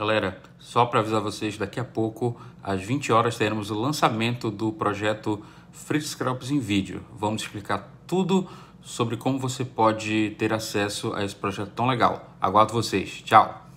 Galera, só para avisar vocês, daqui a pouco, às 20 horas, teremos o lançamento do projeto Fritz Crops em vídeo. Vamos explicar tudo sobre como você pode ter acesso a esse projeto tão legal. Aguardo vocês. Tchau!